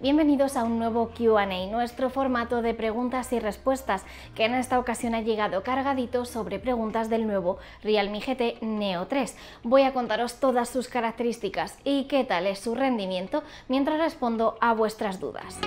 Bienvenidos a un nuevo QA, nuestro formato de preguntas y respuestas, que en esta ocasión ha llegado cargadito sobre preguntas del nuevo Realme GT Neo 3. Voy a contaros todas sus características y qué tal es su rendimiento mientras respondo a vuestras dudas.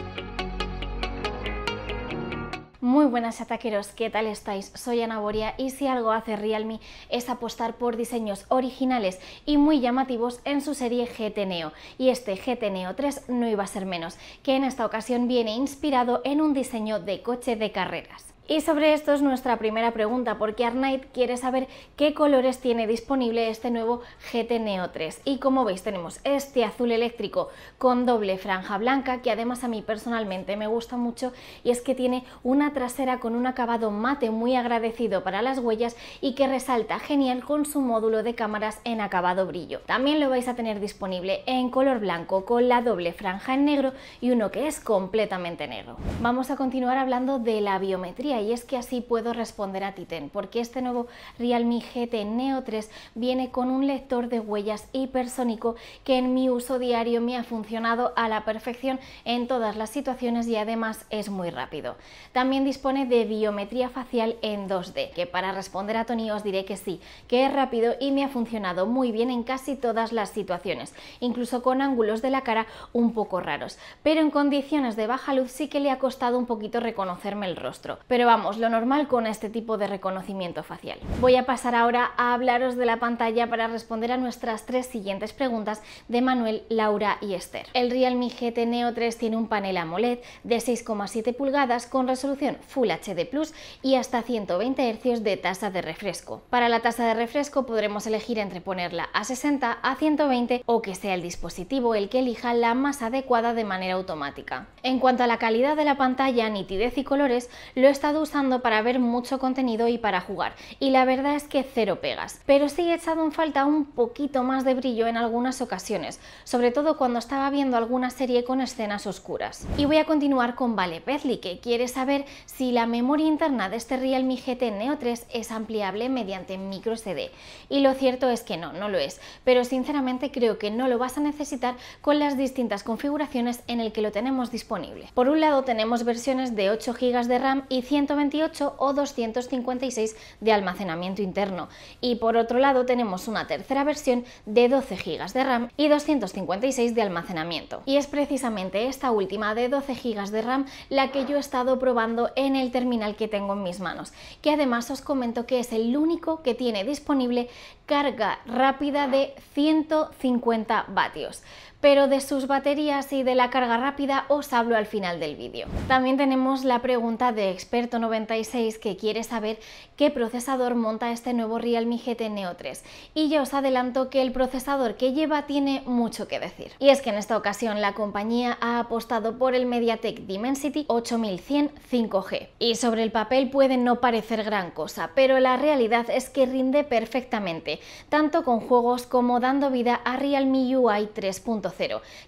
Muy buenas ataqueros, ¿qué tal estáis? Soy Ana Boria y si algo hace Realme es apostar por diseños originales y muy llamativos en su serie GT Neo. Y este GT Neo 3 no iba a ser menos, que en esta ocasión viene inspirado en un diseño de coche de carreras. Y sobre esto es nuestra primera pregunta, porque Arnight quiere saber qué colores tiene disponible este nuevo GT Neo 3. Y como veis tenemos este azul eléctrico con doble franja blanca, que además a mí personalmente me gusta mucho, y es que tiene una trasera con un acabado mate muy agradecido para las huellas y que resalta genial con su módulo de cámaras en acabado brillo. También lo vais a tener disponible en color blanco con la doble franja en negro y uno que es completamente negro. Vamos a continuar hablando de la biometría y es que así puedo responder a Titen, porque este nuevo Realme GT Neo 3 viene con un lector de huellas hipersónico que en mi uso diario me ha funcionado a la perfección en todas las situaciones y además es muy rápido. También dispone de biometría facial en 2D, que para responder a Tony os diré que sí, que es rápido y me ha funcionado muy bien en casi todas las situaciones, incluso con ángulos de la cara un poco raros, pero en condiciones de baja luz sí que le ha costado un poquito reconocerme el rostro. Pero vamos, lo normal con este tipo de reconocimiento facial. Voy a pasar ahora a hablaros de la pantalla para responder a nuestras tres siguientes preguntas de Manuel, Laura y Esther. El Realme GT Neo 3 tiene un panel AMOLED de 6,7 pulgadas con resolución Full HD Plus y hasta 120 Hz de tasa de refresco. Para la tasa de refresco podremos elegir entre ponerla a 60, a 120 o que sea el dispositivo el que elija la más adecuada de manera automática. En cuanto a la calidad de la pantalla, nitidez y colores, lo está usando para ver mucho contenido y para jugar, y la verdad es que cero pegas, pero sí he echado en falta un poquito más de brillo en algunas ocasiones, sobre todo cuando estaba viendo alguna serie con escenas oscuras. Y voy a continuar con Vale Pezli, que quiere saber si la memoria interna de este Realme GT Neo 3 es ampliable mediante micro CD. Y lo cierto es que no, no lo es, pero sinceramente creo que no lo vas a necesitar con las distintas configuraciones en el que lo tenemos disponible. Por un lado tenemos versiones de 8 GB de RAM y 100 128 o 256 de almacenamiento interno. Y por otro lado tenemos una tercera versión de 12 GB de RAM y 256 de almacenamiento. Y es precisamente esta última de 12 GB de RAM la que yo he estado probando en el terminal que tengo en mis manos, que además os comento que es el único que tiene disponible carga rápida de 150 vatios pero de sus baterías y de la carga rápida os hablo al final del vídeo. También tenemos la pregunta de Experto96 que quiere saber qué procesador monta este nuevo Realme GT Neo 3 y ya os adelanto que el procesador que lleva tiene mucho que decir. Y es que en esta ocasión la compañía ha apostado por el MediaTek Dimensity 8100 5G y sobre el papel puede no parecer gran cosa, pero la realidad es que rinde perfectamente, tanto con juegos como dando vida a Realme UI 3.0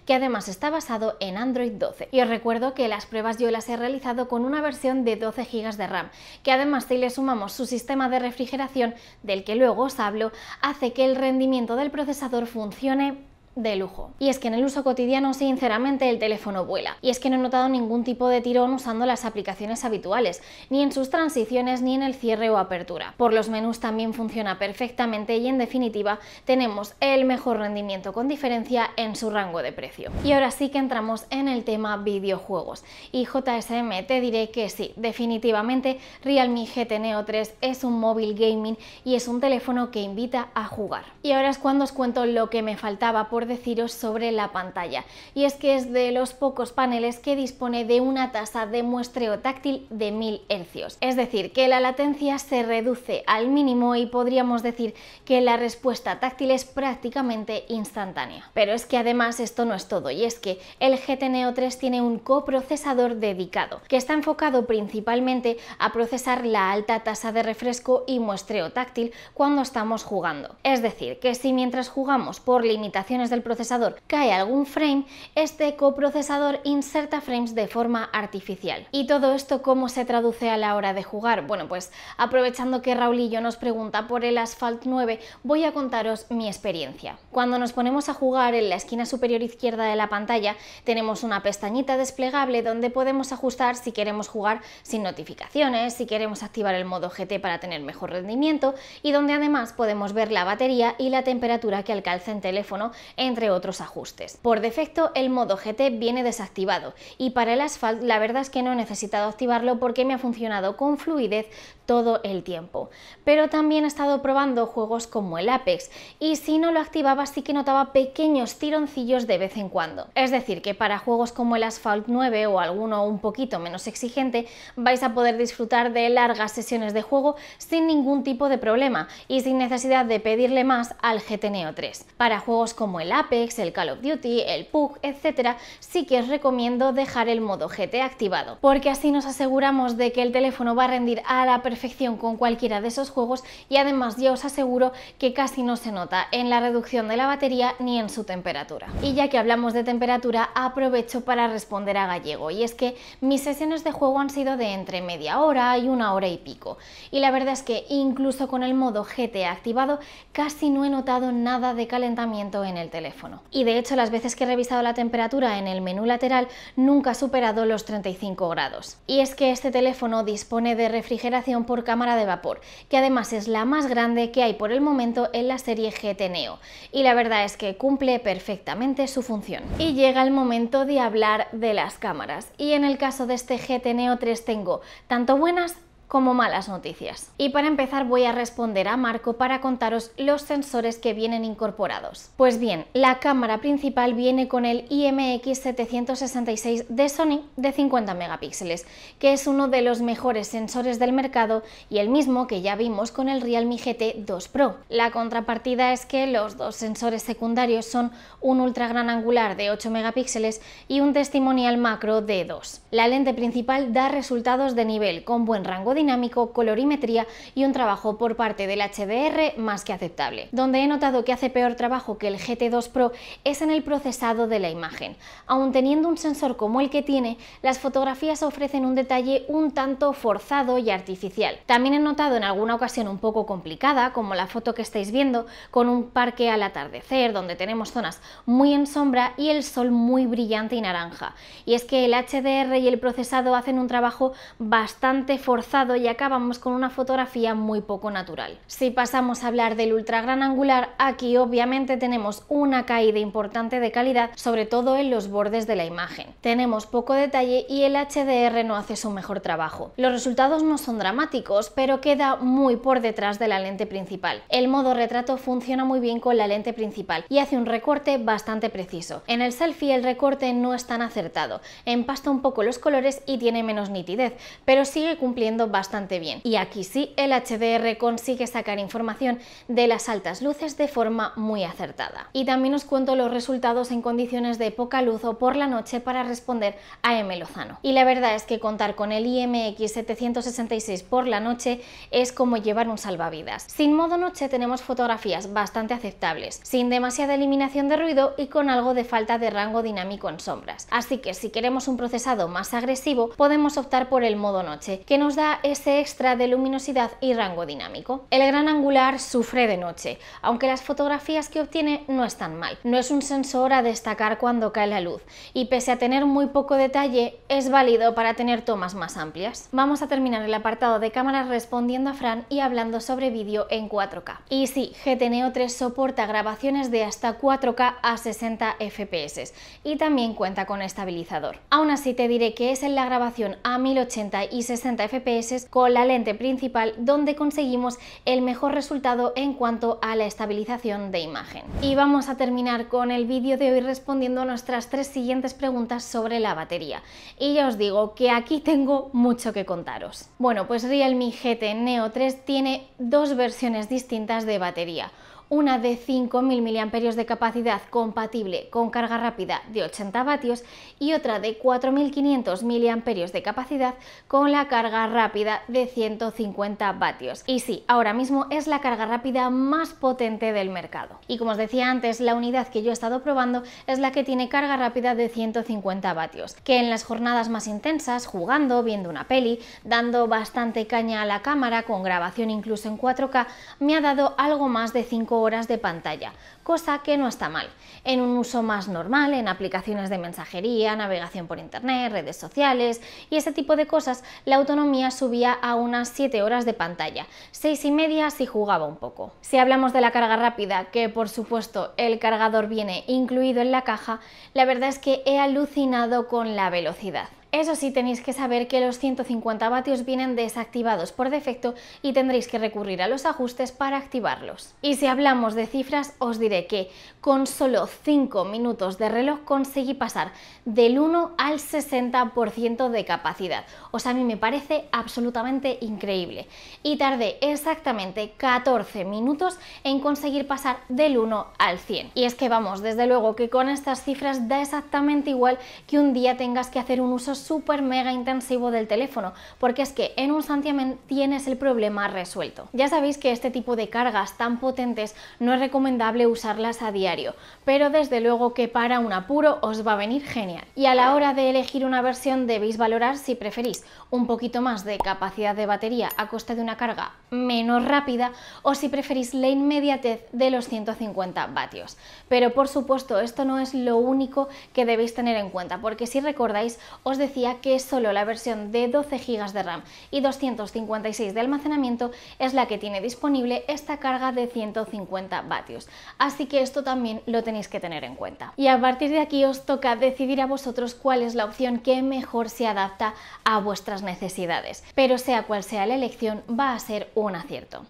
que además está basado en Android 12. Y os recuerdo que las pruebas yo las he realizado con una versión de 12 GB de RAM, que además si le sumamos su sistema de refrigeración, del que luego os hablo, hace que el rendimiento del procesador funcione de lujo. Y es que en el uso cotidiano, sinceramente, el teléfono vuela. Y es que no he notado ningún tipo de tirón usando las aplicaciones habituales, ni en sus transiciones, ni en el cierre o apertura. Por los menús también funciona perfectamente y en definitiva tenemos el mejor rendimiento con diferencia en su rango de precio. Y ahora sí que entramos en el tema videojuegos. Y JSM te diré que sí, definitivamente Realme GT Neo 3 es un móvil gaming y es un teléfono que invita a jugar. Y ahora es cuando os cuento lo que me faltaba por deciros sobre la pantalla. Y es que es de los pocos paneles que dispone de una tasa de muestreo táctil de 1000 Hz. Es decir, que la latencia se reduce al mínimo y podríamos decir que la respuesta táctil es prácticamente instantánea. Pero es que además esto no es todo y es que el GTNO 3 tiene un coprocesador dedicado que está enfocado principalmente a procesar la alta tasa de refresco y muestreo táctil cuando estamos jugando. Es decir, que si mientras jugamos por limitaciones el procesador cae algún frame, este coprocesador inserta frames de forma artificial. ¿Y todo esto cómo se traduce a la hora de jugar? Bueno, pues aprovechando que Raulillo nos pregunta por el Asphalt 9, voy a contaros mi experiencia. Cuando nos ponemos a jugar en la esquina superior izquierda de la pantalla, tenemos una pestañita desplegable donde podemos ajustar si queremos jugar sin notificaciones, si queremos activar el modo GT para tener mejor rendimiento y donde además podemos ver la batería y la temperatura que alcanza el teléfono entre otros ajustes. Por defecto el modo GT viene desactivado y para el Asphalt la verdad es que no he necesitado activarlo porque me ha funcionado con fluidez todo el tiempo. Pero también he estado probando juegos como el Apex y si no lo activaba sí que notaba pequeños tironcillos de vez en cuando. Es decir, que para juegos como el Asphalt 9 o alguno un poquito menos exigente vais a poder disfrutar de largas sesiones de juego sin ningún tipo de problema y sin necesidad de pedirle más al GT Neo 3. Para juegos como el Apex, el Call of Duty, el PUG, etcétera, sí que os recomiendo dejar el modo GT activado, porque así nos aseguramos de que el teléfono va a rendir a la perfección con cualquiera de esos juegos y además ya os aseguro que casi no se nota en la reducción de la batería ni en su temperatura. Y ya que hablamos de temperatura, aprovecho para responder a Gallego, y es que mis sesiones de juego han sido de entre media hora y una hora y pico, y la verdad es que incluso con el modo GT activado casi no he notado nada de calentamiento en el teléfono y de hecho las veces que he revisado la temperatura en el menú lateral nunca ha superado los 35 grados. Y es que este teléfono dispone de refrigeración por cámara de vapor, que además es la más grande que hay por el momento en la serie GT Neo. Y la verdad es que cumple perfectamente su función. Y llega el momento de hablar de las cámaras. Y en el caso de este GT Neo 3 tengo tanto buenas como malas noticias. Y para empezar voy a responder a Marco para contaros los sensores que vienen incorporados. Pues bien, la cámara principal viene con el IMX766 de Sony de 50 megapíxeles, que es uno de los mejores sensores del mercado y el mismo que ya vimos con el Realme GT 2 Pro. La contrapartida es que los dos sensores secundarios son un ultra gran angular de 8 megapíxeles y un testimonial macro de 2. La lente principal da resultados de nivel con buen rango dinámico, colorimetría y un trabajo por parte del HDR más que aceptable. Donde he notado que hace peor trabajo que el GT2 Pro es en el procesado de la imagen. Aun teniendo un sensor como el que tiene, las fotografías ofrecen un detalle un tanto forzado y artificial. También he notado en alguna ocasión un poco complicada, como la foto que estáis viendo, con un parque al atardecer, donde tenemos zonas muy en sombra y el sol muy brillante y naranja. Y es que el HDR y el procesado hacen un trabajo bastante forzado y acabamos con una fotografía muy poco natural. Si pasamos a hablar del ultra gran angular, aquí obviamente tenemos una caída importante de calidad, sobre todo en los bordes de la imagen. Tenemos poco detalle y el HDR no hace su mejor trabajo. Los resultados no son dramáticos, pero queda muy por detrás de la lente principal. El modo retrato funciona muy bien con la lente principal y hace un recorte bastante preciso. En el selfie el recorte no es tan acertado, empasta un poco los colores y tiene menos nitidez, pero sigue cumpliendo bastante bien. Y aquí sí, el HDR consigue sacar información de las altas luces de forma muy acertada. Y también os cuento los resultados en condiciones de poca luz o por la noche para responder a M. Lozano. Y la verdad es que contar con el IMX 766 por la noche es como llevar un salvavidas. Sin modo noche tenemos fotografías bastante aceptables, sin demasiada eliminación de ruido y con algo de falta de rango dinámico en sombras. Así que si queremos un procesado más agresivo, podemos optar por el modo noche, que nos da ese extra de luminosidad y rango dinámico. El gran angular sufre de noche, aunque las fotografías que obtiene no están mal. No es un sensor a destacar cuando cae la luz y pese a tener muy poco detalle, es válido para tener tomas más amplias. Vamos a terminar el apartado de cámaras respondiendo a Fran y hablando sobre vídeo en 4K. Y sí, GT 3 soporta grabaciones de hasta 4K a 60 FPS y también cuenta con estabilizador. Aún así te diré que es en la grabación a 1080 y 60 FPS con la lente principal donde conseguimos el mejor resultado en cuanto a la estabilización de imagen. Y vamos a terminar con el vídeo de hoy respondiendo a nuestras tres siguientes preguntas sobre la batería. Y ya os digo que aquí tengo mucho que contaros. Bueno, pues Realme GT Neo 3 tiene dos versiones distintas de batería una de 5.000 mAh de capacidad compatible con carga rápida de 80 vatios y otra de 4.500 mAh de capacidad con la carga rápida de 150 vatios. Y sí, ahora mismo es la carga rápida más potente del mercado. Y como os decía antes, la unidad que yo he estado probando es la que tiene carga rápida de 150 vatios, que en las jornadas más intensas, jugando, viendo una peli, dando bastante caña a la cámara con grabación incluso en 4K, me ha dado algo más de 5 horas de pantalla, cosa que no está mal. En un uso más normal, en aplicaciones de mensajería, navegación por internet, redes sociales y ese tipo de cosas, la autonomía subía a unas 7 horas de pantalla, 6 y media si jugaba un poco. Si hablamos de la carga rápida, que por supuesto el cargador viene incluido en la caja, la verdad es que he alucinado con la velocidad. Eso sí, tenéis que saber que los 150 vatios vienen desactivados por defecto y tendréis que recurrir a los ajustes para activarlos. Y si hablamos de cifras, os diré que con solo 5 minutos de reloj conseguí pasar del 1 al 60% de capacidad. O sea, a mí me parece absolutamente increíble. Y tardé exactamente 14 minutos en conseguir pasar del 1 al 100. Y es que vamos, desde luego que con estas cifras da exactamente igual que un día tengas que hacer un uso super mega intensivo del teléfono, porque es que en un santiamen tienes el problema resuelto. Ya sabéis que este tipo de cargas tan potentes no es recomendable usarlas a diario, pero desde luego que para un apuro os va a venir genial. Y a la hora de elegir una versión debéis valorar si preferís un poquito más de capacidad de batería a costa de una carga menos rápida o si preferís la inmediatez de los 150 vatios. Pero por supuesto esto no es lo único que debéis tener en cuenta, porque si recordáis os decía que solo la versión de 12 GB de RAM y 256 de almacenamiento es la que tiene disponible esta carga de 150 vatios, así que esto también lo tenéis que tener en cuenta. Y a partir de aquí os toca decidir a vosotros cuál es la opción que mejor se adapta a vuestras necesidades, pero sea cual sea la elección va a ser un acierto.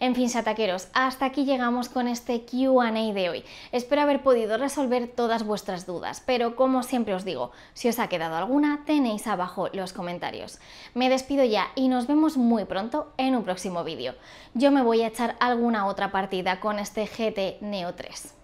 En fin, sataqueros, hasta aquí llegamos con este QA de hoy. Espero haber podido resolver todas vuestras dudas, pero como siempre os digo, si os ha quedado alguna, tenéis abajo los comentarios. Me despido ya y nos vemos muy pronto en un próximo vídeo. Yo me voy a echar alguna otra partida con este GT Neo 3.